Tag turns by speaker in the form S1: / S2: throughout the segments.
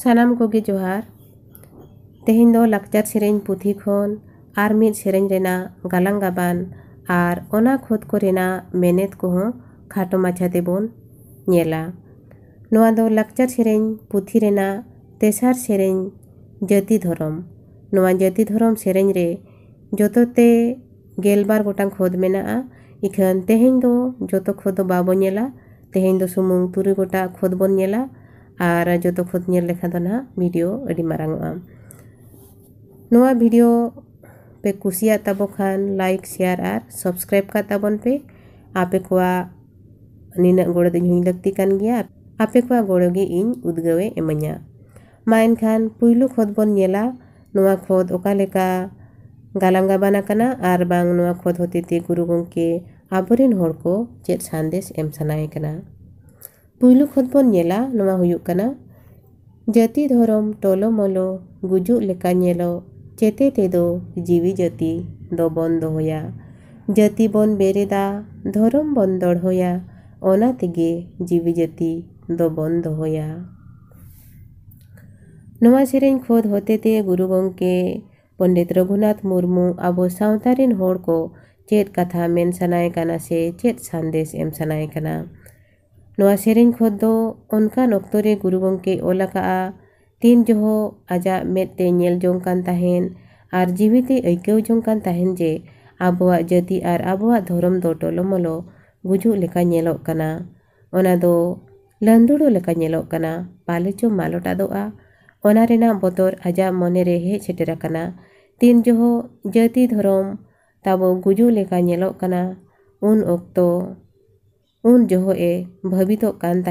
S1: ᱥᱟᱱᱟᱢ ᱠᱚᱜᱮ ᱡᱚᱦᱟᱨ ᱛᱮᱦᱮᱧ ᱫᱚ ᱞᱟᱠᱪᱟᱨ ᱥᱮᱨᱮᱧ ᱯᱩᱛᱷᱤ ᱠᱷᱚᱱ ᱟᱨ ᱢᱤᱫ ᱥᱮᱨᱮᱧ ᱨᱮᱱᱟᱜ ᱜᱟᱞᱟᱝ ᱜᱟᱵᱟᱱ ᱟᱨ ᱚᱱᱟ ᱠᱷᱚᱛ ᱠᱚᱨᱮᱱᱟᱜ ᱢᱮᱱᱮᱫ ᱠᱚᱦᱚᱸ ᱠᱷᱟᱴᱚ ᱢᱟᱪᱷᱟ ᱛᱮᱵᱚᱱ ᱧᱮᱞᱟ ᱱᱚᱣᱟ ᱫᱚ ᱞᱟᱠᱪᱟᱨ ᱥᱮᱨᱮᱧ ᱯᱩᱛᱷᱤ ᱨᱮᱱᱟᱜ ᱛᱮᱥᱟᱨ ᱥᱮᱨᱮᱧ ᱡᱟᱹᱛᱤ ᱫᱷᱚᱨᱚᱢ ᱱᱚᱣᱟ ᱡᱟᱹᱛᱤ ᱫᱷᱚᱨᱚᱢ ᱥᱮᱨᱮᱧ ᱨᱮ ᱡᱚᱛᱚᱛᱮ ᱜᱮᱞᱵᱟᱨ ᱜᱚᱴᱟᱝ ᱠᱷᱚᱛ ᱢᱮᱱᱟᱜᱼᱟ ᱤᱠᱷᱟᱹᱱ ᱛᱮᱦᱮᱧ ᱫᱚ ᱡᱚᱛᱚ ᱠᱷᱚᱛ ᱫᱚ ᱵᱟᱵᱚ ᱧᱮᱞᱟ ᱛᱮᱦᱮᱧ ᱫᱚ ᱥᱩᱢᱩᱝ ᱛᱩᱨᱩᱭ ᱜᱚᱴᱟᱝ ᱠᱷᱚᱛ ᱵᱚᱱ ᱧᱮᱞᱟ ᱟᱨ ᱡᱚᱛᱚ ᱠᱷᱚᱛ ᱧᱮᱞ ᱞᱮᱠᱷᱟᱱ ᱫᱚ ᱱᱟᱦᱟᱜ ᱵᱷᱤᱰᱤᱭᱳ ᱟᱹᱰᱤ ᱢᱟᱨᱟᱝᱚᱜᱼᱟ ᱱᱚᱣᱟ ᱵᱷᱤᱰᱤᱭᱳ ᱯᱮ ᱠᱩᱥᱤᱭᱟᱜ ᱛᱟᱵᱚ ᱠᱷᱟᱱ ᱞᱟᱭᱤᱠ ᱥᱮᱭᱟᱨ ᱟᱨ ᱥᱟᱵᱥᱠᱨᱟᱭᱤᱵ ᱠᱟᱜ ᱛᱟᱵᱚᱱ ᱯᱮ ᱟᱯᱮ ᱠᱚᱣᱟᱜ ᱱᱤᱱᱟᱹᱜ ᱜᱚᱲᱚ ᱫᱚ ᱤᱧᱦᱚᱸᱧ ᱞᱟᱹᱠᱛᱤ ᱠᱟᱱ ᱜᱮᱭᱟ ᱟᱯᱮ ᱠᱚᱣᱟᱜ ᱜᱚᱲᱚ ᱜᱮ ᱤᱧ ᱩᱫᱽᱜᱟᱹᱣᱮ ᱤᱢᱟᱹᱧᱟ ᱢᱟ ᱮᱱᱠᱷᱟᱱ ᱯᱩᱭᱞᱩ ᱠᱷᱚᱛ ᱵᱚᱱ ᱧᱮᱞᱟ ᱱᱚᱣᱟ ᱠᱷᱚᱛ ᱚᱠᱟ ᱞᱮᱠᱟ ᱜᱟᱞᱟᱝ ᱜᱟᱵᱟᱱ ᱟᱠᱟᱱᱟ ᱟᱨ ᱵᱟᱝ ᱱᱚᱣᱟ ᱠᱷᱚᱛ ᱦᱚᱛᱮᱛᱮ ᱜᱩᱨᱩ ᱜᱚᱢᱠᱮ ᱟᱵᱚᱨᱮᱱ ᱦᱚᱲ ᱠᱚ ᱪᱮᱫ ᱥᱟᱸᱫᱮᱥ ᱮᱢ ᱥᱟᱱᱟᱭᱮ ᱠᱟᱱᱟ पुलु खतबा जाति धरम टलमलो गुजुलेल चेते तेद जीवी जाति बन दया जाति बन बेरेदा धरम बन दढ़या अनागे जीवी जाति बन दया से खोद हते गुरु गंके पंडित रघुनाथ मुरमू अब सातारे को चेत कथा मेन सनाय से चेत सन्देश एम सनाय सना ᱱᱚᱣᱟ ᱥᱮᱨᱮᱧ ᱠᱷᱚᱱ ᱫᱚ ᱚᱱᱠᱟᱱ ᱚᱠᱛᱚ ᱨᱮ ᱜᱩᱨᱩ ᱜᱚᱢᱠᱮᱭ ᱚᱞ ᱟᱠᱟᱜᱼᱟ ᱛᱤᱱ ᱡᱚᱦᱚᱜ ᱟᱡᱟᱜ ᱢᱮᱫᱛᱮ ᱧᱮᱞ ᱡᱚᱝ ᱠᱟᱱ ᱛᱟᱦᱮᱱ ᱟᱨ ᱡᱤᱣᱤᱛᱮ ᱟᱹᱭᱠᱟᱹᱣ ᱡᱚᱝ ᱠᱟᱱ ᱛᱟᱦᱮᱱ ᱡᱮ ᱟᱵᱚᱣᱟᱜ ᱡᱟᱹᱛᱤ ᱟᱨ ᱟᱵᱚᱣᱟᱜ ᱫᱷᱚᱨᱚᱢ ᱫᱚ ᱴᱚᱞᱚᱢᱚᱞᱚ ᱜᱩᱡᱩᱜ ᱞᱮᱠᱟ ᱧᱮᱞᱚᱜ ᱠᱟᱱᱟ ᱚᱱᱟ ᱫᱚ ᱞᱟᱸᱫᱩᱲᱚᱜ ᱞᱮᱠᱟ ᱧᱮᱞᱚᱜ ᱠᱟᱱᱟ ᱯᱟᱞᱮᱪᱚ ᱢᱟᱞᱚᱴᱟᱫᱚᱜᱼᱟ ᱚᱱᱟ ᱨᱮᱱᱟᱜ ᱵᱚᱛᱚᱨ ᱟᱡᱟᱜ ᱢᱚᱱᱮᱨᱮ ᱦᱮᱡ ᱥᱮᱴᱮᱨ ᱟᱠᱟᱱᱟ ᱛᱤᱱ ᱡᱚᱦᱚᱜ ᱡᱟᱹᱛᱤ ᱫᱷᱚᱨᱚᱢ ᱛᱟᱵᱚ ᱜᱩᱡᱩᱜ ᱞᱮᱠᱟ ᱧᱮᱞᱚᱜ ᱠᱟᱱᱟ ᱩᱱ ᱚᱠᱛᱚ उन जो ए भवित हूँ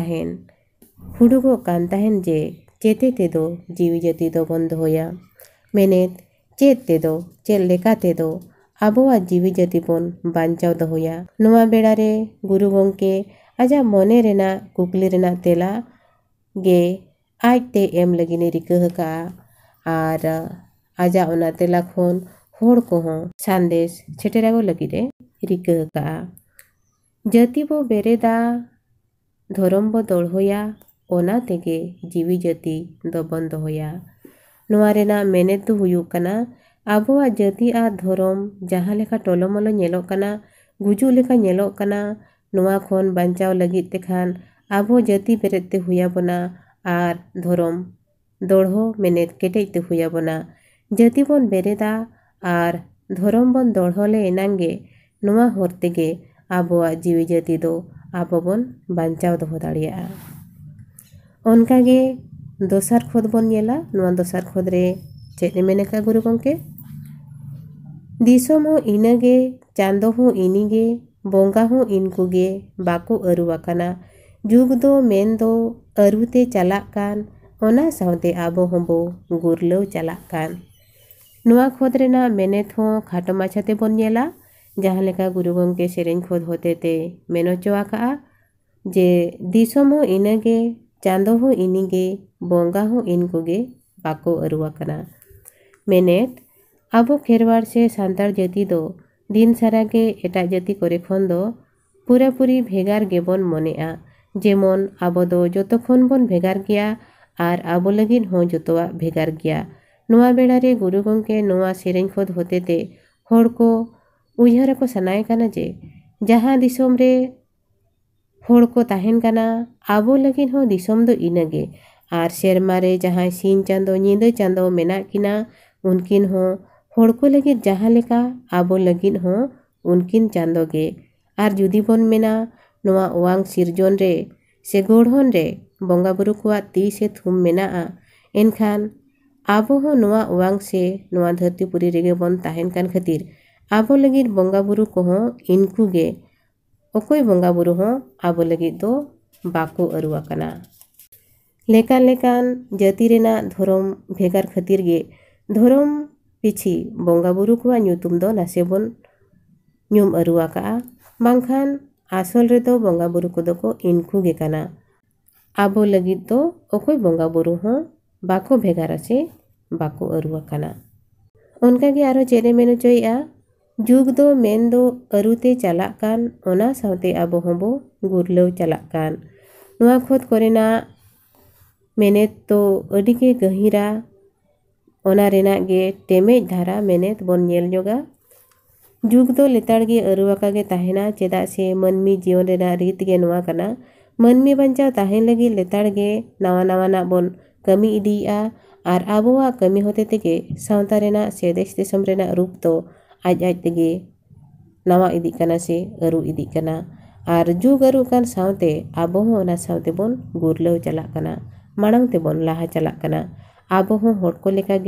S1: तहन जे चेते तेद जीवी जाति दया मेने चेद चेद अब जीवी जाति बन बचाव दया ना बेड़े गुरु गंके आज मने रेना कुकली रेना तेला गे आजते एम लगे रिका और आज तेला सन्देश सेटेरा लगे रिका जति बो बेरेदा धरम बो दौड़ोया ओना तेगे जीवी जति दबन दया नारेना मेनेद होना अब जति धरम जहाँलेका टलमलो नलोकना गुजुका नलोकना नवा खन बांचाव लगी खान अब जति बेरेते हुयाबोना आर धरम दौड़ो मेनेद केटेजते हुयाबोना जति बन बेरेदा आर धरम बन दौड़ोले एनांगे नवा हर तेगे ᱟᱵᱚᱣᱟᱜ ᱡᱤᱣᱤ ᱡᱟᱹᱛᱤ ᱫᱚ ᱟᱵᱚ ᱵᱚᱱ ᱵᱟᱧᱪᱟᱣ ᱫᱚᱦᱚ ᱫᱟᱲᱮᱭᱟᱜᱼᱟ ᱚᱱᱠᱟᱜᱮ ᱫᱚᱥᱟᱨ ᱠᱷᱚᱸᱫᱽ ᱵᱚᱱ ᱧᱮᱞᱟ ᱱᱚᱣᱟ ᱫᱚᱥᱟᱨ ᱠᱷᱚᱸᱫᱽ ᱨᱮ ᱪᱮᱫ ᱮ ᱢᱮᱱ ᱟᱠᱟᱫᱼᱟ ᱜᱩᱨᱩ ᱜᱚᱢᱠᱮ ᱫᱤᱥᱚᱢ ᱦᱚᱸ ᱤᱱᱟᱹᱜᱮ ᱪᱟᱸᱫᱚ ᱦᱚᱸ ᱤᱱᱤᱜᱮ ᱵᱚᱸᱜᱟ ᱦᱚᱸ ᱤᱱᱠᱩᱜᱮ ᱵᱟᱠᱚ ᱟᱹᱨᱩ ᱟᱠᱟᱱᱟ ᱡᱩᱜᱽ ᱫᱚ ᱢᱮᱱᱫᱚ ᱟᱹᱨᱩᱛᱮ ᱪᱟᱞᱟᱜ ᱠᱟᱱ ᱚᱱᱟ ᱥᱟᱶᱛᱮ ᱟᱵᱚ ᱦᱚᱸᱵᱚ ᱜᱩᱨᱞᱟᱹᱣ ᱪᱟᱞᱟᱜ ᱠᱟᱱ ᱱᱚᱣᱟ ᱠᱷᱚᱸᱫᱽ ᱨᱮᱱᱟᱜ ᱢᱮᱱᱮᱫ ᱦᱚᱸ ᱠᱷᱟᱴᱚ ᱢᱟᱪᱷᱟ ᱛᱮᱵᱚᱱ ᱧᱮᱞᱟ ᱡᱟᱦᱟᱸ ᱞᱮᱠᱟ ᱜᱩᱨᱩ ᱜᱚᱢᱠᱮ ᱥᱮᱨᱮᱧ ᱠᱷᱚᱸᱫᱽ ᱦᱚᱛᱮ ᱛᱮ ᱢᱮᱱ ᱦᱚᱪᱚ ᱟᱠᱟᱫᱼᱟ ᱡᱮ ᱫᱤᱥᱚᱢ ᱦᱚᱸ ᱤᱱᱟᱹᱜᱮ ᱪᱟᱸᱫᱳ ᱦᱚᱸ ᱤᱱᱤᱜᱮ ᱵᱚᱸᱜᱟ ᱦᱚᱸ ᱤᱱᱠᱩᱜᱮ ᱵᱟᱠᱚ ᱟᱹᱨᱩ ᱟᱠᱟᱱᱟ ᱢᱮᱱᱮᱫ ᱟᱵᱚ ᱠᱷᱮᱨᱣᱟᱲ ᱥᱮ ᱥᱟᱱᱛᱟᱲ ᱡᱟᱹᱛᱤ ᱫᱚ ᱫᱤᱱ ᱥᱟᱨᱟᱜᱮ ᱮᱴᱟᱜ ᱡᱟᱹᱛᱤ ᱠᱚᱨᱮ ᱠᱷᱚᱱ ᱫᱚ ᱯᱩᱨᱟᱹᱯᱩᱨᱤ ᱵᱷᱮᱜᱟᱨ ᱜᱮᱵᱚᱱ ᱢᱚᱱᱮᱜᱼᱟ ᱡᱮᱢᱚᱱ ᱟᱵᱚ ᱫᱚ ᱡᱚᱛᱚ ᱠᱷᱚᱱ ᱵᱚᱱ ᱵᱷᱮᱜᱟᱨ ᱜᱮᱭᱟ ᱟᱨ ᱟᱵᱚ ᱞᱟᱹᱜᱤᱫ ᱦᱚᱸ ᱡᱚᱛᱚᱣᱟᱜ ᱵᱷᱮᱜᱟᱨ ᱜᱮᱭᱟ ᱱᱚᱣᱟ ᱵᱮᱲᱟᱨᱮ ᱜᱩᱨᱩ ᱜᱚᱢᱠᱮ ᱱᱚᱣᱟ ᱥᱮᱨᱮᱧ ᱠᱷᱚᱸᱫᱽ ᱦᱚᱛᱮ ᱛᱮ ᱦᱚᱲ ᱠᱚ उयर को सनाएं जे जहां दिसम को तहन कना आबो लगिन हो दिसम दो इनगे आर शेरमा रे जहां सिन चांदो निंदो चांदो मेना उनकिन को लगे जहां लेका आबो लगिन हो उनकिन चांदो और आर जुदी बन मेना नोआ ओवांग सिरजोन से गोढ़ोन रे बंगा बुरु को ती से थूम मेना एनखान आबो हो नोआ ओवांग से नोआ धरती पुरी रेगे बन तहन खातिर ᱟᱵᱚ ᱞᱟᱹᱜᱤᱫ ᱵᱚᱸᱜᱟᱼᱵᱩᱨᱩ ᱠᱚᱦᱚᱸ ᱤᱱᱠᱩ ᱜᱮ ᱚᱠᱚᱭ ᱵᱚᱸᱜᱟᱼᱵᱩᱨᱩ ᱦᱚᱸ ᱟᱵᱚ ᱞᱟᱹᱜᱤᱫ ᱫᱚ ᱵᱟᱠᱚ ᱟᱹᱨᱩ ᱟᱠᱟᱱᱟ ᱞᱮᱠᱟᱱ ᱞᱮᱠᱟᱱ ᱡᱟᱹᱛᱤ ᱨᱮᱱᱟᱜ ᱫᱷᱚᱨᱚᱢ ᱵᱷᱮᱜᱟᱨ ᱠᱷᱟᱹᱛᱤᱨ ᱜᱮ ᱫᱷᱚᱨᱚᱢ ᱯᱤᱪᱷᱤ ᱵᱚᱸᱜᱟᱼᱵᱩᱨᱩ ᱠᱚᱣᱟᱜ ᱧᱩᱛᱩᱢ ᱫᱚ ᱱᱟᱥᱮ ᱵᱚᱱ ᱧᱩᱢ ᱟᱹᱨᱩ ᱟᱠᱟᱜᱼᱟ ᱵᱟᱝᱠᱷᱟᱱ ᱟᱥᱚᱞ ᱨᱮᱫᱚ ᱵᱚᱸᱜᱟᱼᱵᱩᱨᱩ ᱠᱚᱫᱚ ᱠᱚ ᱤᱱᱠᱩ ᱜᱮ ᱠᱟᱱᱟ ᱟᱵᱚ ᱞᱟᱹᱜᱤᱫ ᱫᱚ ᱚᱠᱚᱭ ᱵᱚᱸᱜᱟᱼᱵᱩᱨᱩ ᱦᱚᱸ ᱵᱟᱠᱚ ᱵᱷᱮᱜᱟᱨᱟ ᱥᱮ ᱵᱟᱠᱚ ᱟᱹᱨᱩ ᱟᱠᱟᱱᱟ ᱚᱱᱠᱟᱜᱮ ᱟᱨᱦᱚᱸ ᱪᱮᱫ ᱮ ᱢᱮᱱ ᱦᱚᱪᱚᱭᱮᱜᱼᱟ जुग दो मेन दो अरुते चलाकान ओना साउते अब हमबो गुरलव चलाकान नुआ खोद करेना मेने तो अडी के गहिरा ओना रेना गे टेमेज धारा मेने बन नेल जोगा जुग दो लेताड़ गे अरुवाका गे ताहेना चेदा से मनमी जीवन रेना रीत गे नुआ कना मनमी बंचाव ताहेन लगे लेताड़ गे नावा नावा ना बन कमी इडी आ आर अबोवा कमी होते तेगे सावता रेना से देश रूप तो आजे नवा इदी कना से अरु इदी कना और जू गरुकान साते अब बन गुरलव चलना मांग तेबन लहा चलना अब को लेकर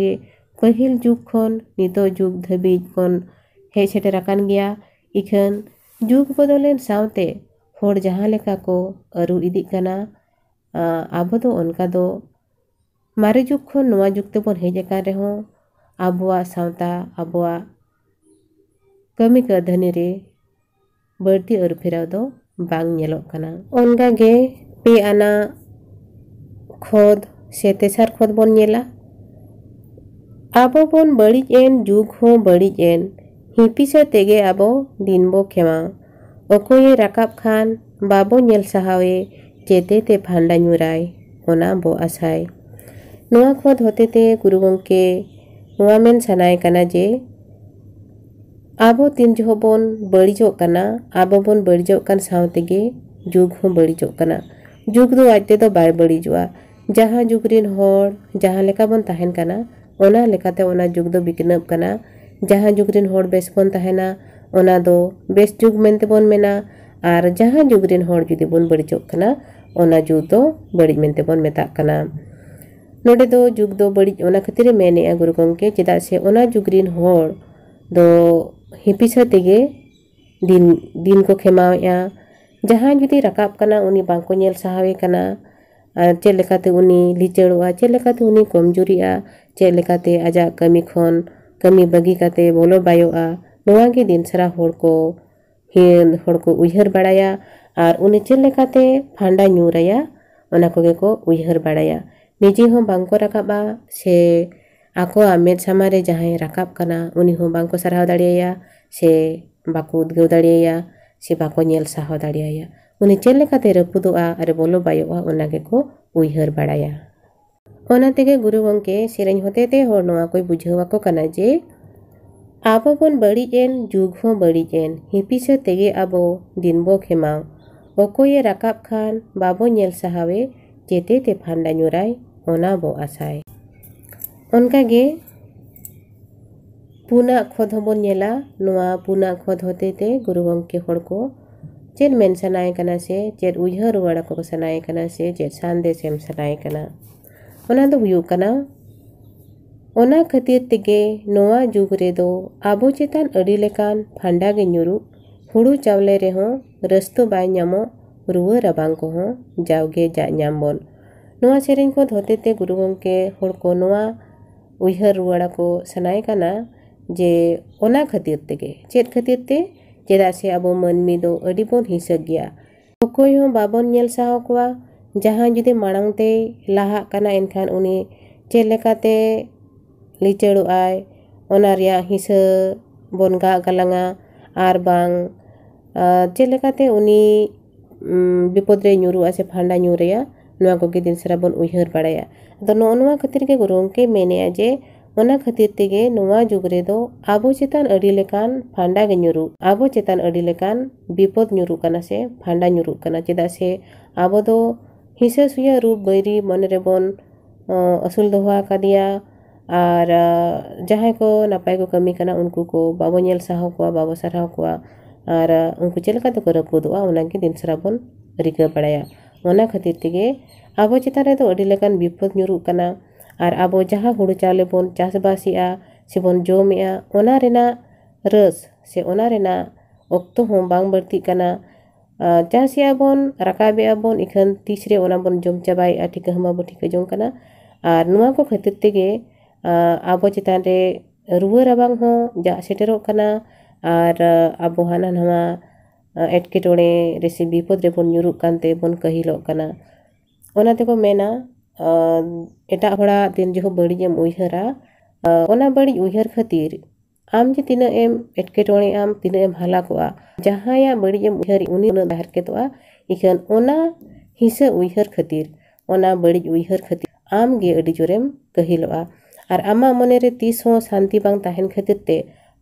S1: पहल जुग खत जुग धाबीज हेटर आकान गया इखान जुग बदलन साते अरु इदी कना अब तो मारे जुग खुग तेबन हेज अकान रहे अब सावता अब ᱠᱟᱹᱢᱤ ᱠᱟᱹᱫᱷᱟᱹᱱᱤ ᱨᱮ ᱵᱟᱹᱲᱛᱤ ᱟᱹᱨᱩᱯᱷᱮᱨᱟᱣ ᱫᱚ ᱵᱟᱝ ᱧᱮᱞᱚᱜ ᱠᱟᱱᱟ ᱚᱱᱠᱟᱜᱮ ᱯᱮ ᱟᱱᱟᱜ ᱠᱷᱚᱫ ᱥᱮ ᱛᱮᱥᱟᱨ ᱠᱷᱚᱫ ᱵᱚᱱ ᱧᱮᱞᱟ ᱟᱵᱚ ᱵᱚᱱ ᱵᱟᱹᱲᱤᱡ ᱮᱱ ᱡᱩᱜᱽ ᱦᱚᱸ ᱵᱟᱹᱲᱤᱡ ᱮᱱ ᱦᱤᱯᱤᱥᱟ ᱛᱮᱜᱮ ᱟᱵᱚ ᱫᱤᱱ ᱵᱚ ᱠᱷᱮᱢᱟ ᱚᱠᱚᱭᱮ ᱨᱟᱠᱟᱵ ᱠᱷᱟᱱ ᱵᱟᱵᱚ ᱧᱮᱞ ᱥᱟᱦᱟᱣᱮ ᱪᱮᱛᱮᱛᱮ ᱯᱷᱟᱸᱰᱟ ᱧᱩᱨᱟᱭ ᱚᱱᱟ ᱵᱚ ᱟᱥᱟᱭ ᱱᱚᱣᱟ ᱠᱷᱚᱫ ᱦᱚᱛᱮᱛᱮ ᱜᱩᱨᱩ ᱜᱚᱢᱠᱮ ᱱᱚᱣᱟ ᱢᱮᱱ ᱥᱟᱱᱟᱭᱮ ᱠᱟᱱᱟ ᱡᱮ ᱟᱵᱚ ᱛᱤᱱ ᱡᱚᱦᱚᱜ ᱵᱚᱱ ᱵᱟᱹᱲᱤᱡᱚᱜ ᱠᱟᱱᱟ ᱟᱵᱚ ᱵᱚᱱ ᱵᱟᱹᱲᱤᱡᱚᱜ ᱠᱟᱱ ᱥᱟᱶ ᱛᱮᱜᱮ ᱡᱩᱜᱽ ᱦᱚᱸ ᱵᱟᱹᱲᱤᱡᱚᱜ ᱠᱟᱱᱟ ᱡᱩᱜᱽ ᱫᱚ ᱟᱡ ᱛᱮᱫᱚ ᱵᱟᱭ ᱵᱟᱹᱲᱤᱡᱚᱜᱼᱟ ᱡᱟᱦᱟᱸ ᱡᱩᱜᱽ ᱨᱮᱱ ᱦᱚᱲ ᱡᱟᱦᱟᱸ ᱞᱮᱠᱟ ᱵᱚᱱ ᱛᱟᱦᱮᱱ ᱠᱟᱱᱟ ᱚᱱᱟ ᱞᱮᱠᱟᱛᱮ ᱚᱱᱟ ᱡᱩᱜᱽ ᱫᱚ ᱵᱤᱠᱱᱟᱹᱜ ᱠᱟᱱᱟ ᱡᱟᱦᱟᱸ ᱡᱩᱜᱽ ᱨᱮᱱ ᱦᱚᱲ ᱵᱮᱥ ᱵᱚᱱ ᱛᱟᱦᱮᱱᱟ ᱚᱱᱟ ᱫᱚ ᱵᱮᱥ ᱡᱩᱜᱽ ᱢᱮᱱᱛᱮᱵᱚᱱ ᱢᱮᱱᱟ ᱟᱨ ᱡᱟᱦᱟᱸ ᱡᱩᱜᱽ ᱨᱮᱱ ᱦᱚᱲ ᱡᱩᱫᱤ ᱵᱚᱱ ᱵᱟᱹᱲᱤᱡᱚᱜ ᱠᱟᱱᱟ ᱚᱱᱟ ᱡᱩᱜᱽ ᱫᱚ ᱵᱟᱹᱲᱤᱡ ᱢᱮᱱᱛᱮᱵᱚᱱ ᱢᱮᱛᱟᱜ ᱠᱟᱱᱟ ᱱᱚᱰᱮ ᱫᱚ ᱡᱩᱜᱽ ᱫᱚ ᱵᱟᱹᱲᱤᱡ ᱚᱱᱟ ᱠᱷᱟᱹᱛᱤᱨᱮ ᱢᱮᱱᱮᱜᱼᱟ ᱜᱩᱨᱩ ᱜᱚᱢᱠᱮ ᱪᱮᱫᱟᱜ ᱥᱮ ᱚᱱᱟ ᱡᱩᱜᱽ ᱨᱮᱱ ᱦᱚᱲ ᱫᱚ हिपीसतेगे दिन दिन को खेमाया जहाँ जुदी राका सहा चलते लिचड़ा चलते कमजोरी चलते आजा कमी खन कमी बगी बोलो बोलोबा दिन सारा हड़को हड़को उहर बड़ा और उन चलते फांडा नुराया उना को उहर बड़ा निजे बाका से आको मेद सामारे जहां राकाब करना उनहु बाको सारा दाड़ा से बाको उदगव दाड़ा से बाको नल सहा दाड़ा उन्हें चलते रपूदा और बोलो बोनागे को उहर बड़ा ओनातेगे गुरु गंके सेन हते बुझेवा जे आब बन बड़ीजन जुग हों बड़ीजन हिपिस तेगे अब दिन बो खेम अकये राकाब खान बाबो नल सहा जेते ते फांडा नुरा ᱚᱱᱠᱟᱜᱮ ᱯᱩᱱᱟᱜ ᱠᱷᱚᱫᱽ ᱦᱚᱸᱵᱚᱱ ᱧᱮᱞᱟ ᱱᱚᱣᱟ ᱯᱩᱱᱟᱜ ᱠᱷᱚᱫᱽ ᱦᱚᱛᱮᱛᱮ ᱜᱩᱨᱩ ᱜᱚᱢᱠᱮ ᱦᱚᱲ ᱠᱚ ᱪᱮᱫ ᱢᱮᱱ ᱥᱟᱱᱟᱭᱮ ᱠᱟᱱᱟ ᱥᱮ ᱪᱮᱫ ᱩᱭᱦᱟᱹᱨ ᱨᱩᱣᱟᱹᱲ ᱟᱠᱚ ᱥᱟᱱᱟᱭᱮ ᱠᱟᱱᱟ ᱥᱮ ᱪᱮᱫ ᱥᱟᱸᱫᱮᱥ ᱮᱢ ᱥᱟᱱᱟᱭᱮ ᱠᱟᱱᱟ ᱚᱱᱟ ᱫᱚ ᱦᱩᱭᱩᱜ ᱠᱟᱱᱟ ᱚᱱᱟ ᱠᱷᱟᱹᱛᱤᱨ ᱛᱮᱜᱮ ᱱᱚᱣᱟ ᱡᱩᱜᱽ ᱨᱮᱫᱚ ᱟᱵᱚ ᱪᱮᱛᱟᱱ ᱟᱹᱰᱤ ᱞᱮᱠᱟᱱ ᱯᱷᱟᱸᱰᱟ ᱜᱮ ᱧᱩᱨᱩᱜ ᱦᱩᱲᱩ ᱪᱟᱣᱞᱮ ᱨᱮᱦᱚᱸ ᱨᱟᱹᱥᱛᱚ ᱵᱟᱭ ᱧᱟᱢᱚᱜ ᱨᱩᱣᱟᱹ ᱨᱟᱵᱟᱝ ᱠᱚᱦᱚᱸ ᱡᱟᱣᱜᱮ ᱡᱟᱜ ᱧᱟᱢ ᱵᱚᱱ ᱱᱚᱣᱟ ᱥᱮᱨᱮᱧ ᱠᱚ ᱦᱚᱛᱮᱛᱮ ᱜᱩᱨᱩ ᱜᱚᱢᱠᱮ ᱦᱚᱲ ᱠᱚ ᱱᱚᱣᱟ ᱩᱭᱦᱟᱹᱨ ᱨᱩᱣᱟᱹᱲ ᱟᱠᱚ ᱥᱟᱱᱟᱭᱮ ᱠᱟᱱᱟ ᱡᱮ ᱚᱱᱟ ᱠᱷᱟᱹᱛᱤᱨ ᱛᱮᱜᱮ ᱪᱮᱫ ᱠᱷᱟᱹᱛᱤᱨ ᱛᱮ ᱪᱮᱫᱟᱜ ᱥᱮ ᱟᱵᱚ ᱢᱟᱹᱱᱢᱤ ᱫᱚ ᱟᱹᱰᱤ ᱵᱚᱱ ᱦᱤᱥᱟᱹ ᱜᱮᱭᱟ ᱚᱠᱚᱭ ᱦᱚᱸ ᱵᱟᱵᱚᱱ ᱧᱮᱞ ᱥᱟᱦᱟᱣ ᱠᱚᱣᱟ ᱡᱟᱦᱟᱸᱭ ᱡᱩᱫᱤ ᱢᱟᱲᱟᱝ ᱛᱮᱭ ᱞᱟᱦᱟᱜ ᱠᱟᱱᱟ ᱮᱱᱠᱷᱟᱱ ᱩᱱᱤ ᱪᱮᱫ ᱞᱮᱠᱟᱛᱮ ᱞᱤᱪᱟᱹᱲᱚᱜ ᱟᱭ ᱚᱱᱟ ᱨᱮᱭᱟᱜ ᱦᱤᱥᱟᱹ ᱵᱚᱱ ᱜᱟᱜ ᱜᱟᱞᱟᱝᱟ ᱟᱨ ᱵᱟᱝ ᱪᱮᱫ ᱞᱮᱠᱟᱛᱮ ᱩᱱᱤ ᱵᱤᱯᱚᱫ ᱨᱮ ᱧᱩᱨᱩᱜᱼᱟ ᱥᱮ ᱯᱷᱟᱸᱰᱟ ᱧᱩᱨᱮᱭᱟ ना दिन सारा बन उहर बड़ा अब नौनवा खातिर के गुरु मेने जे वना खातिर तेगे जुग रो अब चितान अड़ीलेकान फांडा के नुरू अब चितान अड़ीलेकान विपद नुरूकना से फांडा नुरूकना चेदा से अब हिसा सुया रूप बैरी मनरे बन असूल दोहोकिया और जहाँ को नपाय को कमी करना उनको को बाबो नेल साहो को बाबो सारा को और उनको चलका तो रपूदा दिन सारा बन रिका बड़ा ᱚᱱᱟ ᱠᱷᱟᱹᱛᱤᱨ ᱛᱮᱜᱮ ᱟᱵᱚ ᱪᱮᱛᱟᱱ ᱨᱮᱫᱚ ᱟᱹᱰᱤ ᱞᱮᱠᱟᱱ ᱵᱤᱯᱚᱫ ᱧᱩᱨᱩᱜ ᱠᱟᱱᱟ ᱟᱨ ᱟᱵᱚ ᱡᱟᱦᱟᱸ ᱦᱩᱲᱩ ᱪᱟᱣᱞᱮ ᱵᱚᱱ ᱪᱟᱥᱵᱟᱥᱮᱜᱼᱟ ᱥᱮᱵᱚᱱ ᱡᱚᱢᱮᱜᱼᱟ ᱚᱱᱟ ᱨᱮᱱᱟᱜ ᱨᱟᱹᱥ ᱥᱮ ᱚᱱᱟ ᱨᱮᱱᱟᱜ ᱚᱠᱛᱚ ᱦᱚᱸ ᱵᱟᱝ ᱵᱟᱹᱲᱛᱤᱜ ᱠᱟᱱᱟ ᱪᱟᱥᱮᱜᱼᱟ ᱵᱚᱱ ᱨᱟᱠᱟᱵᱮᱜᱼᱟ ᱵᱚᱱ ᱮᱱᱠᱷᱟᱱ ᱛᱤᱥᱨᱮ ᱚᱱᱟ ᱵᱚᱱ ᱡᱚᱢ ᱪᱟᱵᱟᱭᱮᱜᱼᱟ ᱴᱷᱤᱠᱟᱹ ᱦᱚᱸ ᱵᱟᱵᱚ ᱴᱷᱤᱠᱟᱹ ᱡᱚᱝ ᱠᱟᱱᱟ ᱟᱨ ᱱᱚᱣᱟ ᱠᱚ ᱠᱷᱟᱹᱛᱤᱨ ᱛᱮᱜᱮ ᱟᱵᱚ ᱪᱮᱛᱟᱱ ᱨᱮ ᱨᱩᱣᱟᱹ ᱨᱟᱵᱟᱝ ᱦᱚᱸ ᱡᱟᱜ ᱥᱮᱴᱮᱨᱚᱜ ᱠᱟᱱᱟ ᱟᱨ ᱟᱵᱚ ᱦᱟᱱᱟ ᱱᱟᱣᱟ ᱮᱴᱠᱮᱴᱚᱬᱮ ᱨᱮᱥᱮ ᱵᱤᱯᱚᱫ ᱨᱮᱵᱚᱱ ᱧᱩᱨᱩᱜ ᱠᱟᱱᱛᱮ ᱵᱚᱱ ᱠᱟᱹᱦᱤᱞᱚᱜ ᱠᱟᱱᱟ ᱚᱱᱟ ᱛᱮᱠᱚ ᱢᱮᱱᱟ ᱮᱴᱟᱜ ᱦᱚᱲᱟᱜ ᱛᱤᱱ ᱡᱚᱦᱚᱜ ᱵᱟᱹᱲᱤᱡ ᱮᱢ ᱩᱭᱦᱟᱹᱨᱟ ᱚᱱᱟ ᱵᱟᱹᱲᱤᱡ ᱩᱭᱦᱟᱹᱨ ᱠᱷᱟᱹᱛᱤᱨ ᱟᱢ ᱡᱮ ᱛᱤᱱᱟᱹᱜ ᱮᱢ ᱮᱴᱠᱮᱴᱚᱬᱮ ᱟᱢ ᱛᱤᱱᱟᱹᱜ ᱮᱢ ᱦᱟᱞᱟᱠᱚᱜᱼᱟ ᱡᱟᱦᱟᱸᱭᱟᱜ ᱵᱟᱹᱲᱤᱡ ᱮᱢ ᱩᱭᱦᱟᱹᱨ ᱩᱱᱤ ᱩᱱᱟᱹᱜ ᱦᱟᱨᱠᱮᱛᱚᱜᱼᱟ ᱮᱱᱠᱷᱟᱱ ᱚᱱᱟ ᱦᱤᱥᱟᱹ ᱩᱭᱦᱟᱹᱨ ᱠᱷᱟᱹᱛᱤᱨ ᱚᱱᱟ ᱵᱟᱹᱲᱤᱡ ᱩᱭᱦᱟᱹᱨ ᱠᱷᱟᱹᱛᱤᱨ ᱟᱢᱜᱮ ᱟᱹᱰᱤ ᱡᱳᱨᱮᱢ ᱠᱟᱹᱦᱤᱞᱚᱜᱼᱟ ᱟᱨ ᱟᱢᱟᱜ ᱢᱚᱱᱮᱨᱮ ᱛᱤᱥ ᱦᱚᱸ ᱥᱟᱱᱛᱤ ᱵᱟᱝ ᱛᱟᱦᱮᱱ ᱠᱷᱟᱹᱛᱤᱨ ᱛᱮ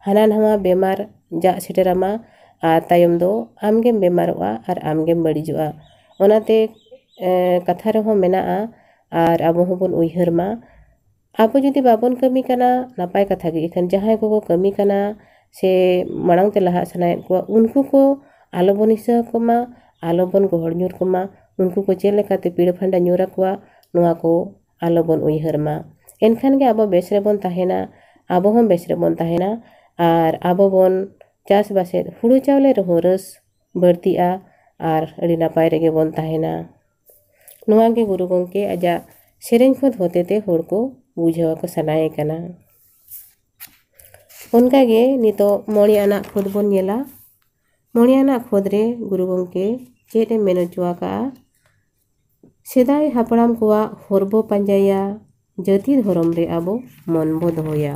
S1: ᱦᱟᱱᱟ ᱱᱟᱣᱟ ᱵᱮᱢᱟᱨ ᱡᱟᱜ ᱥᱮᱴᱮᱨᱟᱢᱟ ᱟᱨ ᱛᱟᱭᱚᱢ ᱫᱚ ᱟᱢᱜᱮᱢ ᱵᱮᱢᱟᱨᱚᱜᱼᱟ ᱟᱨ ᱟᱢᱜᱮᱢ ᱵᱟᱹᱲᱤᱡᱚᱜᱼᱟ ᱚᱱᱟᱛᱮ ᱠᱟᱛᱷᱟ ᱨᱮᱦᱚᱸ ᱢᱮᱱᱟᱜᱼᱟ ᱟᱨ ᱟᱵᱚ ᱦᱚᱸᱵᱚᱱ ᱩᱭᱦᱟᱹᱨ ᱢᱟ ᱟᱵᱚ ᱡᱩᱫᱤ ᱵᱟᱵᱚᱱ ᱠᱟᱹᱢᱤ ᱠᱟᱱᱟ ᱱᱟᱯᱟᱭ ᱠᱟᱛᱷᱟ ᱜᱮ ᱮᱱᱠᱷᱟᱱ ᱡᱟᱦᱟᱸᱭ ᱠᱚᱠᱚ ᱠᱟᱹᱢᱤ ᱠᱟᱱᱟ ᱥᱮ ᱢᱟᱲᱟᱝ ᱛᱮ ᱞᱟᱦᱟᱜ ᱥᱟᱱᱟᱭᱮᱫ ᱠᱚᱣᱟ ᱩᱱᱠᱩ ᱠᱚ ᱟᱞᱚᱵᱚᱱ ᱦᱤᱥᱟᱹ ᱟᱠᱚᱢᱟ ᱟᱞᱚᱵᱚᱱ ᱜᱚᱦᱚᱲ ᱧᱩᱨ ᱠᱚᱢᱟ ᱩᱱᱠᱩ ᱠᱚ ᱪᱮᱫ ᱞᱮᱠᱟᱛᱮ ᱯᱤᱲᱟᱹ ᱯᱷᱟᱸᱰᱟ ᱧᱩᱨ ᱟᱠᱚᱣᱟ ᱱᱚᱣᱟ ᱠᱚ ᱟᱞᱚᱵᱚᱱ ᱩᱭᱦᱟᱹᱨ ᱢᱟ ᱮᱱᱠᱷᱟᱱ ᱜᱮ ᱟᱵᱚ ᱵᱮᱥ ᱨᱮᱵᱚᱱ ᱛᱟᱦᱮᱱᱟ ᱟᱵᱚ ᱦᱚᱸ ᱵᱮᱥ ᱨᱮᱵᱚᱱ ᱛᱟᱦᱮᱱᱟ ᱟᱨ ᱟᱵᱚ ᱵᱚᱱ ᱪᱟᱥᱵᱟᱥᱮᱫ ᱦᱩᱲᱩ ᱪᱟᱣᱞᱮ ᱨᱮᱦᱚᱸ ᱨᱟᱹᱥ ᱵᱟᱹᱲᱛᱤᱜᱼᱟ ᱟᱨ ᱟᱹᱰᱤ ᱱᱟᱯᱟᱭ ᱨᱮᱜᱮ ᱵᱚᱱ ᱛᱟᱦᱮᱱᱟ ᱱᱚᱣᱟᱜᱮ ᱜᱩᱨᱩ ᱜᱚᱢᱠᱮ ᱟᱡᱟᱜ ᱥᱮᱨᱮᱧ ᱯᱷᱟᱹᱫᱽ ᱦᱚᱛᱮᱛᱮ ᱦᱚᱲ ᱠᱚ ᱵᱩᱡᱷᱟᱹᱣ ᱟᱠᱚ ᱥᱟᱱᱟᱭᱮ ᱠᱟᱱᱟ ᱚᱱᱠᱟᱜᱮ ᱱᱤᱛᱚᱜ ᱢᱚᱬᱮ ᱟᱱᱟᱜ ᱠᱷᱚᱸᱫᱽ ᱵᱚᱱ ᱧᱮᱞᱟ ᱢᱚᱬᱮ ᱟᱱᱟᱜ ᱠᱷᱚᱸᱫᱽ ᱨᱮ ᱜᱩᱨᱩ ᱜᱚᱢᱠᱮ ᱪᱮᱫ ᱮ ᱢᱮᱱ ᱦᱚᱪᱚ ᱟᱠᱟᱜᱼᱟ ᱥᱮᱫᱟᱭ ᱦᱟᱯᱲᱟᱢ ᱠᱚᱣᱟᱜ ᱦᱚᱨ ᱵᱚ ᱯᱟᱸᱡᱟᱭᱟ ᱡᱟᱹᱛᱤ ᱫᱷᱚᱨᱚᱢ ᱨᱮ ᱟᱵᱚ ᱢᱚᱱ ᱵᱚ ᱫᱚᱦᱚᱭᱟ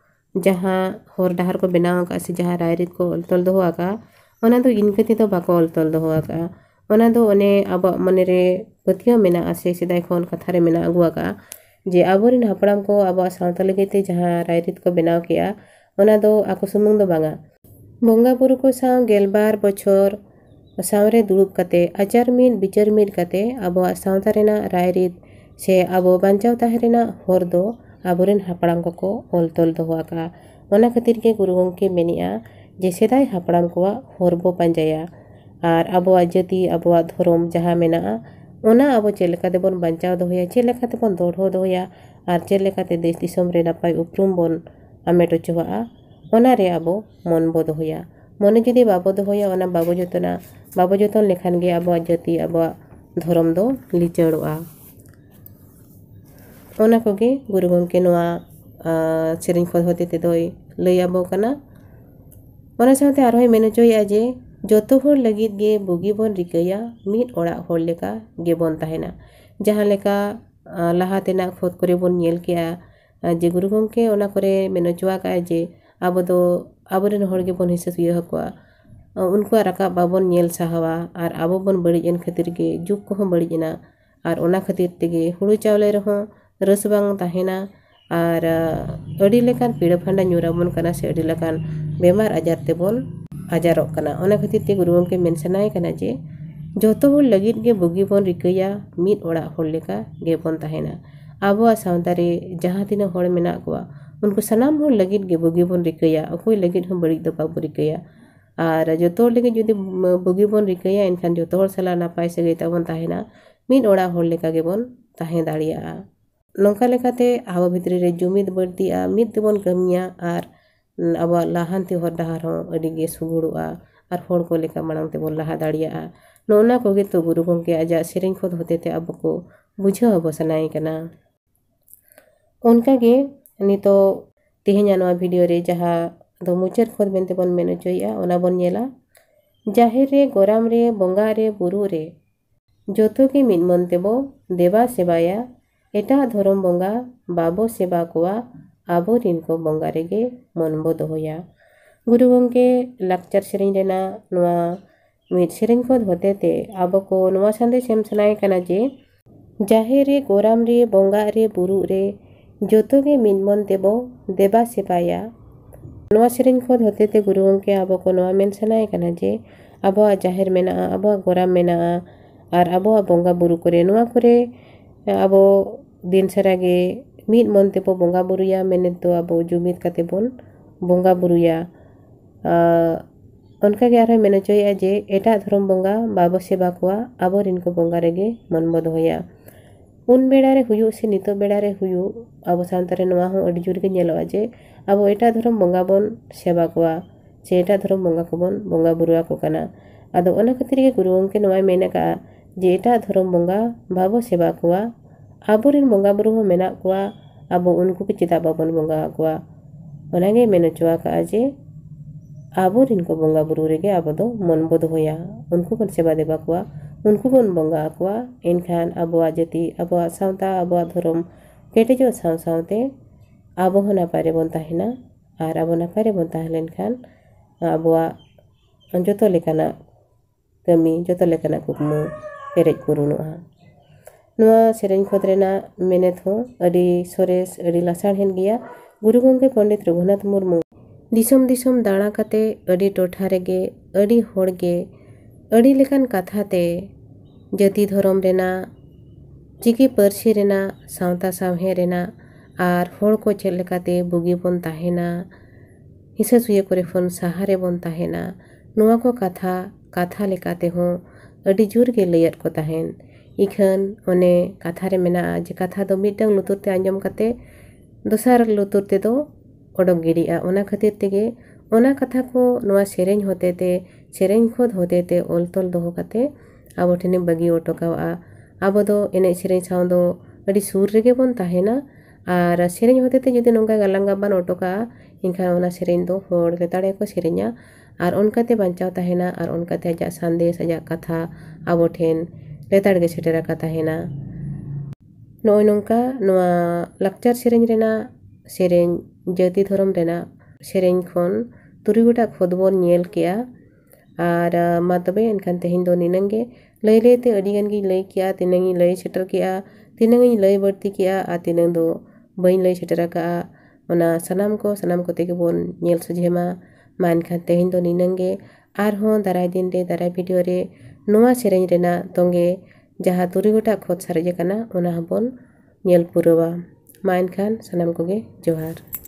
S1: ᱡᱟᱦᱟᱸ ᱦᱚᱨ ᱰᱟᱦᱟᱨ ᱠᱚ ᱵᱮᱱᱟᱣ ᱟᱠᱟᱫᱼᱟ ᱥᱮ ᱡᱟᱦᱟᱸ ᱨᱟᱭᱨᱤᱛ ᱠᱚ ᱚᱞ ᱛᱚᱞ ᱫᱚᱦᱚ ᱟᱠᱟᱫᱼᱟ ᱚᱱᱟ ᱫᱚ ᱤᱱᱠᱟᱹ ᱛᱮᱫᱚ ᱵᱟᱠᱚ ᱚᱞ ᱛᱚᱞ ᱫᱚᱦᱚ ᱟᱠᱟᱫᱼᱟ ᱚᱱᱟ ᱫᱚ ᱚᱱᱮ ᱟᱵᱚᱣᱟᱜ ᱢᱚᱱᱮᱨᱮ ᱯᱟᱹᱛᱭᱟᱹᱣ ᱢᱮᱱᱟᱜᱼᱟ ᱥᱮ ᱥᱮᱫᱟᱭ ᱠᱷᱚᱱ ᱠᱟᱛᱷᱟ ᱨᱮ ᱢᱮᱱᱟᱜ ᱟᱹᱜᱩ ᱟᱠᱟᱫᱼᱟ ᱡᱮ ᱟᱵᱚᱨᱮᱱ ᱦᱟᱯᱲᱟᱢ ᱠᱚ ᱟᱵᱚᱣᱟᱜ ᱥᱟᱶᱛᱟ ᱞᱟᱹᱜᱤᱫ ᱛᱮ ᱡᱟᱦᱟᱸ ᱨᱟᱭᱨᱤᱛ ᱠᱚ ᱵᱮᱱᱟᱣ ᱠᱮᱜᱼᱟ ᱚᱱᱟ ᱫᱚ ᱟᱠᱚ ᱥᱩᱢᱩᱝ ᱫᱚ ᱵᱟᱝᱟ ᱵᱚᱸᱜᱟ ᱵᱩᱨᱩ ᱠᱚ ᱥᱟᱶ ᱜᱮᱞᱵᱟᱨ ᱵᱚᱪᱷᱚᱨ ᱥᱟᱶᱨᱮ ᱫᱩᱲᱩᱵ ᱠᱟᱛᱮ ᱟᱪᱟᱨ ᱢᱤᱫ ᱵᱤᱪᱟᱹᱨ ᱢᱤᱫ ᱠᱟᱛᱮ ᱟᱵᱚᱣᱟᱜ ᱥᱟᱶᱛᱟ ᱨᱮᱱᱟᱜ ᱨᱟᱭᱨᱤᱛ ᱥᱮ ᱟᱵᱚ ᱵᱟᱧᱪᱟᱣ ᱛᱟᱦᱮᱸ ᱨᱮᱱᱟᱜ ᱦᱚᱨ ᱫᱚ ᱟᱵᱚᱨᱮᱱ ᱦᱟᱯᱲᱟᱢ ᱠᱚᱠᱚ ᱚᱞ ᱛᱚᱞ ᱫᱚᱦᱚ ᱟᱠᱟᱜᱼᱟ ᱚᱱᱟ ᱠᱷᱟᱹᱛᱤᱨ ᱜᱮ ᱜᱩᱨᱩ ᱜᱚᱢᱠᱮ ᱢᱮᱱᱮᱜᱼᱟ ᱡᱮ ᱥᱮᱫᱟᱭ ᱦᱟᱯᱲᱟᱢ ᱠᱚᱣᱟᱜ ᱦᱚᱨ ᱵᱚ ᱯᱟᱸᱡᱟᱭᱟ ᱟᱨ ᱟᱵᱚᱣᱟᱜ ᱡᱟᱹᱛᱤ ᱟᱵᱚᱣᱟᱜ ᱫᱷᱚᱨᱚᱢ ᱡᱟᱦᱟᱸ ᱢᱮᱱᱟᱜᱼᱟ ᱚᱱᱟ ᱟᱵᱚ ᱪᱮᱫ ᱞᱮᱠᱟ ᱛᱮᱵᱚᱱ ᱵᱟᱧᱪᱟᱣ ᱫᱚᱦᱚᱭᱟ ᱪᱮᱫ ᱞᱮᱠᱟ ᱛᱮᱵᱚᱱ ᱫᱚᱦᱲᱚ ᱫᱚᱦᱚᱭᱟ ᱟᱨ ᱪᱮᱫ ᱞᱮᱠᱟᱛᱮ ᱫᱮᱥ ᱫᱤᱥᱚᱢ ᱨᱮ ᱱᱟᱯᱟᱭ ᱩᱯᱨᱩᱢ ᱵᱚᱱ ᱦᱟᱢᱮᱴ ᱦᱚᱪᱚᱣᱟᱜᱼᱟ ᱚᱱᱟᱨᱮ ᱟᱵᱚ ᱢᱚᱱ ᱵᱚ ᱫᱚᱦᱚᱭᱟ ᱢᱚᱱᱮ ᱡᱩᱫᱤ ᱵᱟᱵᱚ ᱫᱚᱦᱚᱭᱟ ᱚᱱᱟ ᱵᱟᱵᱚ ᱡᱚᱛᱚᱱᱟ ᱵᱟᱵᱚ ᱡᱚᱛᱚᱱ ᱞᱮᱠᱷᱟᱱ ᱜᱮ ᱟᱵᱚᱣᱟᱜ ᱡᱟᱹᱛᱤ ᱟᱵᱚᱣᱟᱜ ᱫᱷᱚᱨᱚᱢ ᱫᱚ ᱞᱤᱪᱟᱹᱲᱚᱜᱼᱟ ᱚᱱᱟ ᱠᱚᱜᱮ ᱜᱩᱨᱩ ᱜᱚᱢᱠᱮ ᱱᱚᱣᱟ ᱥᱮᱨᱮᱧ ᱠᱚ ᱦᱚᱛᱮ ᱛᱮᱫᱚᱭ ᱞᱟᱹᱭ ᱟᱵᱚ ᱠᱟᱱᱟ ᱚᱱᱟ ᱥᱟᱶᱛᱮ ᱟᱨᱦᱚᱸᱭ ᱢᱮᱱ ᱦᱚᱪᱚᱭᱮᱫᱼᱟ ᱡᱮ ᱡᱚᱛᱚ ᱦᱚᱲ ᱞᱟᱹᱜᱤᱫ ᱜᱮ ᱵᱩᱜᱤ ᱵᱚᱱ ᱨᱤᱠᱟᱹᱭᱟ ᱢᱤᱫ ᱚᱲᱟᱜ ᱦᱚᱲ ᱞᱮᱠᱟ ᱜᱮᱵᱚᱱ ᱛᱟᱦᱮᱱᱟ ᱡᱟᱦᱟᱸ ᱞᱮᱠᱟ ᱞᱟᱦᱟ ᱛᱮᱱᱟᱜ ᱠᱷᱚᱛ ᱠᱚᱨᱮ ᱵᱚᱱ ᱧᱮᱞ ᱠᱮᱜᱼᱟ ᱡᱮ ᱜᱩᱨᱩ ᱜᱚᱢᱠᱮ ᱚᱱᱟ ᱠᱚᱨᱮ ᱢᱮᱱ ᱦᱚᱪᱚ ᱟᱠᱟᱫᱼᱟ ᱡᱮ ᱟᱵᱚ ᱫᱚ ᱟᱵᱚᱨᱮᱱ ᱦᱚᱲ ᱜᱮᱵᱚᱱ ᱦᱤᱥᱟᱹ ᱥᱩᱭᱟᱹ ᱟᱠᱚᱣᱟ ᱩᱱᱠᱩᱣᱟᱜ ᱨᱟᱠᱟᱵ ᱵᱟᱵᱚᱱ ᱧᱮᱞ ᱥᱟᱦᱟᱣᱟ ᱟᱨ ᱟᱵᱚ ᱵᱚᱱ ᱵᱟᱹᱲᱤᱡ ᱮᱱ ᱠᱷᱟᱹᱛᱤᱨ ᱜᱮ ᱡᱩᱜᱽ ᱠᱚᱦᱚᱸ ᱵᱟᱹᱲᱤᱡ ᱮᱱᱟ ᱟᱨ ᱚᱱᱟ ᱠᱷᱟᱹᱛᱤᱨ ᱛᱮᱜᱮ ᱦᱩᱲᱩ ᱪᱟᱣᱞᱮ ᱨᱮᱦᱚᱸ ᱨᱟᱹᱥ ᱵᱟᱝ ᱛᱟᱦᱮᱱᱟ ᱟᱨ ᱟᱹᱰᱤ ᱞᱮᱠᱟᱱ ᱯᱤᱲᱟᱹ ᱯᱷᱟᱸᱰᱟ ᱧᱩᱨᱟᱵᱚᱱ ᱠᱟᱱᱟ ᱥᱮ ᱟᱹᱰᱤ ᱞᱮᱠᱟᱱ ᱵᱮᱢᱟᱨ ᱟᱡᱟᱨ ᱛᱮᱵᱚᱱ ᱟᱡᱟᱨᱚᱜ ᱠᱟᱱᱟ ᱚᱱᱟ ᱠᱷᱟᱹᱛᱤᱨ ᱛᱮ ᱜᱩᱨᱩ ᱜᱚᱢᱠᱮ ᱢᱮᱱ ᱥᱟᱱᱟᱭᱮ ᱠᱟᱱᱟ ᱡᱮ ᱡᱚᱛᱚ ᱦᱚᱲ ᱞᱟᱹᱜᱤᱫ ᱜᱮ ᱵᱩᱜᱤ ᱵᱚᱱ ᱨᱤᱠᱟᱹᱭᱟ ᱢᱤᱫ ᱚᱲᱟᱜ ᱦᱚᱲ ᱞᱮᱠᱟ ᱜᱮᱵᱚᱱ ᱛᱟᱦᱮᱱᱟ ᱟᱵᱚᱣᱟᱜ ᱥᱟᱶᱛᱟ ᱨᱮ ᱡᱟᱦᱟᱸ ᱛᱤᱱᱟᱹᱜ ᱦᱚᱲ ᱢᱮᱱᱟᱜ ᱠᱚᱣᱟ ᱩᱱᱠᱩ ᱥᱟᱱᱟᱢ ᱦᱚᱲ ᱞᱟᱹᱜᱤᱫ ᱜᱮ ᱵᱩᱜᱤ ᱵᱚᱱ ᱨᱤᱠᱟᱹᱭᱟ ᱚᱠᱚᱭ ᱞᱟᱹᱜᱤᱫ ᱦᱚᱸ ᱵᱟᱹᱲᱤᱡ ᱫᱚ ᱵᱟᱵᱚ ᱨᱤᱠᱟᱹᱭᱟ ᱟᱨ ᱡᱚᱛᱚ ᱦᱚᱲ ᱞᱟᱹᱜᱤᱫ ᱡᱩᱫᱤ ᱵᱩᱜᱤ ᱵᱚᱱ ᱨᱤᱠᱟᱹᱭᱟ ᱮᱱᱠᱷᱟᱱ ᱡᱚᱛᱚ ᱦᱚᱲ ᱥᱟᱞᱟᱜ ᱱᱟᱯᱟᱭ ᱥᱟᱹᱜᱟᱹᱭ ᱛᱟᱵᱚᱱ ᱛᱟᱦᱮᱱᱟ ᱢᱤᱫ ᱚᱲᱟᱜ ᱦᱚᱲ ᱞᱮᱠᱟ ᱜᱮᱵᱚᱱ ᱛᱟᱦᱮᱸ ᱫᱟᱲᱮᱭᱟᱜᱼᱟ नौकाते आब भित्रे जुमित बड़ती मित तेबन और अब लहानती हर डर सुगुड़ा और हर को मांग तेब लहा दाड़ा नौना को तो गुरु गमे आज से खोद हते अब को बुझे अब सना उनकागे नित भिडियो जहाँ दो मुचाद खोद मनते मेन चोबे जाहिर गराम रे बंगा रे बुरु रे जो मन तेब देवा सेवाया एट धरम बंगा बाबो सेवा को अब को बंगा रेगे मन बदया गुरु गंके लाचार सेना मीट से हते अब को सेम सेना जे जाहे रे गोराम रे बंगा रे बुरु रे जो तो गे मिनमन देव देवा सेवा से हते गुरु गंके अब को मन सेना जे अब जाहिर मेना अब गोराम मेना और अब बंगा बुरु को ᱟᱵᱚ ᱫᱤᱱ ᱥᱟᱨᱟᱜᱮ ᱢᱤᱫ ᱢᱚᱱ ᱛᱮᱵᱚ ᱵᱚᱸᱜᱟ ᱵᱩᱨᱩᱭᱟ ᱢᱮᱱᱮᱫ ᱫᱚ ᱟᱵᱚ ᱡᱩᱢᱤᱫ ᱠᱟᱛᱮ ᱵᱚᱱ ᱵᱚᱸᱜᱟ ᱵᱩᱨᱩᱭᱟ ᱚᱱᱠᱟᱜᱮ ᱟᱨᱦᱚᱸᱭ ᱢᱮᱱ ᱦᱚᱪᱚᱭᱮᱫᱼᱟ ᱡᱮ ᱮᱴᱟᱜ ᱫᱷᱚᱨᱚᱢ ᱵᱚᱸᱜᱟ ᱵᱟᱵᱚ ᱥᱮᱵᱟ ᱠᱚᱣᱟ ᱟᱵᱚᱨᱮᱱ ᱠᱚ ᱵᱚᱸᱜᱟ ᱨᱮᱜᱮ ᱢᱚᱱ ᱵᱚ ᱫᱚᱦᱚᱭᱟ ᱩᱱ ᱵᱮᱲᱟᱨᱮ ᱦᱩᱭᱩᱜ ᱥᱮ ᱱᱤᱛᱚᱜ ᱵᱮᱲᱟᱨᱮ ᱦᱩᱭᱩᱜ ᱟᱵᱚ ᱥᱟᱶᱛᱟ ᱨᱮ ᱱᱚᱣᱟ ᱦᱚᱸ ᱟᱹᱰᱤ ᱡᱳᱨᱜᱮ ᱧᱮᱞᱚᱜᱼᱟ ᱡᱮ ᱟᱵᱚ ᱮᱴᱟᱜ ᱫᱷᱚᱨᱚᱢ ᱵᱚᱸᱜᱟ ᱵᱚᱱ ᱥᱮᱵᱟ ᱠᱚᱣᱟ ᱥᱮ ᱮᱴᱟᱜ ᱫᱷᱚᱨᱚᱢ ᱵᱚᱸᱜᱟ ᱠᱚᱵᱚᱱ ᱵᱚᱸᱜᱟ ᱵᱩᱨᱩ ᱟᱠᱚ ᱠᱟᱱᱟ ᱟᱫᱚ ᱚᱱᱟ ᱠᱷᱟᱹᱛᱤᱨ ᱜᱮ ᱜᱩᱨᱩ ᱜᱚᱢᱠᱮ ᱱᱚᱣᱟᱭ ᱢᱮᱱ ᱟᱠᱟᱫᱼᱟ जे एटा धरम बंगा बाबो सेवा कोआ आबोरिन बंगा बुरु हो मेना कोआ आबो उनकु के चिता बाबोन बंगा कोआ ओनागे मेनो चवा का जे आबोरिन को बंगा बुरु रेगे आबो दो मन बोध होया उनकु कोन सेवा देबा कोआ उनकु कोन बंगा कोआ इनखान आबो आजति आबो आसांता आबो धरम केटे जो साउ साउते आबो होना पारे बनता हिना आर आबो ना पारे बनता हलेन खान आबो जो लेकाना कमी जतो लेकाना कुकमू पेरज बनूा ना सेन खोद मेहनत सरस गया गुरु गमे पंडित रघुनाथ मुरमु दिसम दिसम दाणा कते टे लेकान कथाते जाति धरम चिकी पर्सी सावता सावेना और हर को चलते बुगी बनना हिसा सुये को सहारे बनना कथा कथा लेकाते हों ᱟᱹᱰᱤ ᱡᱳᱨ ᱜᱮ ᱞᱟᱹᱭᱮᱫ ᱠᱚ ᱛᱟᱦᱮᱱ ᱤᱠᱷᱟᱹᱱ ᱚᱱᱮ ᱠᱟᱛᱷᱟ ᱨᱮ ᱢᱮᱱᱟᱜᱼᱟ ᱡᱮ ᱠᱟᱛᱷᱟ ᱫᱚ ᱢᱤᱫᱴᱟᱝ ᱞᱩᱛᱩᱨ ᱛᱮ ᱟᱸᱡᱚᱢ ᱠᱟᱛᱮ ᱫᱚᱥᱟᱨ ᱞᱩᱛᱩᱨ ᱛᱮᱫᱚ ᱚᱰᱚᱠ ᱜᱤᱰᱤᱜᱼᱟ ᱚᱱᱟ ᱠᱷᱟᱹᱛᱤᱨ ᱛᱮᱜᱮ ᱚᱱᱟ ᱠᱟᱛᱷᱟ ᱠᱚ ᱱᱚᱣᱟ ᱥᱮᱨᱮᱧ ᱦᱚᱛᱮᱛᱮ ᱥᱮᱨᱮᱧ ᱠᱷᱚᱫ ᱦᱚᱛᱮᱛᱮ ᱚᱞ ᱛᱚᱞ ᱫᱚᱦᱚ ᱠᱟᱛᱮ ᱟᱵᱚ ᱴᱷᱮᱱᱮ ᱵᱟᱹᱜᱤ ᱦᱚᱴᱚ ᱠᱟᱣᱟᱜᱼᱟ ᱟᱵᱚ ᱫᱚ ᱮᱱᱮᱡ ᱥᱮᱨᱮᱧ ᱥᱟᱶ ᱫᱚ ᱟᱹᱰᱤ ᱥᱩᱨ ᱨᱮᱜᱮ ᱵᱚᱱ ᱛᱟᱦᱮᱱᱟ ᱟᱨ ᱥᱮᱨᱮᱧ ᱦᱚᱛᱮᱛᱮ ᱡᱩᱫᱤ ᱱᱚᱝᱠᱟ ᱜᱟᱞᱟᱝ ᱜᱟᱵᱟᱱ ᱦᱚᱴᱚ ᱠᱟᱜᱼᱟ ᱮᱱᱠᱷᱟᱱ ᱚᱱᱟ ᱥᱮᱨᱮᱧ ᱫᱚ ᱦᱚᱲ ᱞᱮᱛᱟᱲ ᱜᱮᱠᱚ ᱥᱮᱨᱮᱧᱟ ᱟᱨ ᱚᱱᱠᱟᱛᱮ ᱵᱟᱧᱪᱟᱣ ᱛᱟᱦᱮᱱᱟ ᱟᱨ ᱚᱱᱠᱟᱛᱮ ᱟᱡᱟᱜ ᱥᱟᱸᱫᱮᱥ ᱟᱡᱟᱜ ᱠᱟᱛᱷᱟ ᱟᱵᱚ ᱴᱷᱮᱱ ᱞᱮᱛᱟᱲ ᱜᱮ ᱥᱮᱴᱮᱨ ᱟᱠᱟ ᱛᱟᱦᱮᱱᱟ ᱱᱚᱜᱼᱚᱭ ᱱᱚᱝᱠᱟ ᱱᱚᱣᱟ ᱞᱟᱠᱪᱟᱨ ᱥᱮᱨᱮᱧ ᱨᱮᱱᱟᱜ ᱥᱮᱨᱮᱧ ᱡᱟᱹᱛᱤ ᱫᱷᱚᱨᱚᱢ ᱨᱮᱱᱟᱜ ᱥᱮᱨᱮᱧ ᱠᱷᱚᱱ ᱛᱩᱨᱩᱭ ᱜᱚᱴᱟᱜ ᱠᱷᱚᱸᱫᱽ ᱵᱚᱱ ᱧᱮᱞ ᱠᱮᱜᱼᱟ ᱟᱨ ᱢᱟ ᱛᱚᱵᱮ ᱮᱱᱠᱷᱟᱱ ᱛᱮᱦᱮᱧ ᱫᱚ ᱱᱤᱱᱟᱹᱝ ᱜᱮ ᱞᱟᱹᱭ ᱞᱟᱹᱭᱛᱮ ᱟᱹᱰᱤᱜᱟᱱ ᱜᱤᱧ ᱞᱟᱹᱭ ᱠᱮᱜᱼᱟ ᱛᱤᱱᱟᱹᱝ ᱤᱧ ᱞᱟᱹᱭ ᱥᱮᱴᱮᱨ ᱠᱮᱜᱼᱟ ᱛᱤᱱᱟᱹᱝ ᱤᱧ ᱞᱟᱹᱭ ᱵᱟᱹᱲᱛᱤ ᱠᱮᱜᱼᱟ ᱟᱨ ᱛᱤᱱᱟᱹᱝ ᱫᱚ ᱵᱟᱹᱧ ᱞᱟᱹᱭ ᱥᱮᱴᱮᱨ ᱟᱠᱟᱜᱼᱟ ᱚᱱᱟ ᱥᱟᱱᱟᱢ ᱠᱚ ᱥᱟᱱᱟᱢ ᱠᱚᱛᱮ ᱜᱮᱵᱚᱱ ᱧᱮᱞ ᱥᱚᱡᱷᱮ ᱢᱟ मानखा तेहन तो नीनागे और दारा दिन दारा भिडियो ना से तंगे जहाँ तुरी गोटा खत सारे बन खान मानखान सामान जोहार